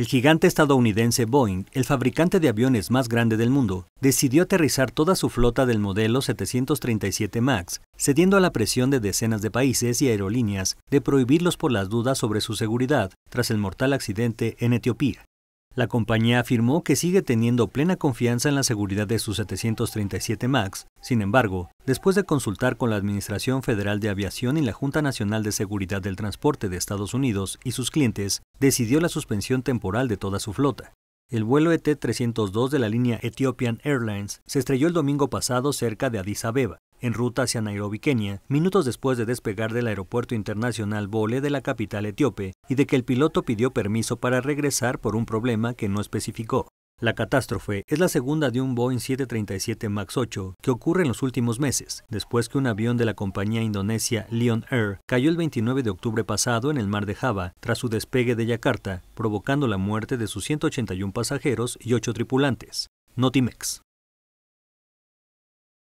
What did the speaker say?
El gigante estadounidense Boeing, el fabricante de aviones más grande del mundo, decidió aterrizar toda su flota del modelo 737 MAX, cediendo a la presión de decenas de países y aerolíneas de prohibirlos por las dudas sobre su seguridad tras el mortal accidente en Etiopía. La compañía afirmó que sigue teniendo plena confianza en la seguridad de sus 737 MAX. Sin embargo, después de consultar con la Administración Federal de Aviación y la Junta Nacional de Seguridad del Transporte de Estados Unidos y sus clientes, decidió la suspensión temporal de toda su flota. El vuelo ET-302 de la línea Ethiopian Airlines se estrelló el domingo pasado cerca de Addis Abeba en ruta hacia Nairobi, Kenia, minutos después de despegar del aeropuerto internacional Bole de la capital etíope y de que el piloto pidió permiso para regresar por un problema que no especificó. La catástrofe es la segunda de un Boeing 737 MAX 8 que ocurre en los últimos meses, después que un avión de la compañía indonesia Lion Air cayó el 29 de octubre pasado en el mar de Java tras su despegue de Yakarta, provocando la muerte de sus 181 pasajeros y 8 tripulantes. Notimex.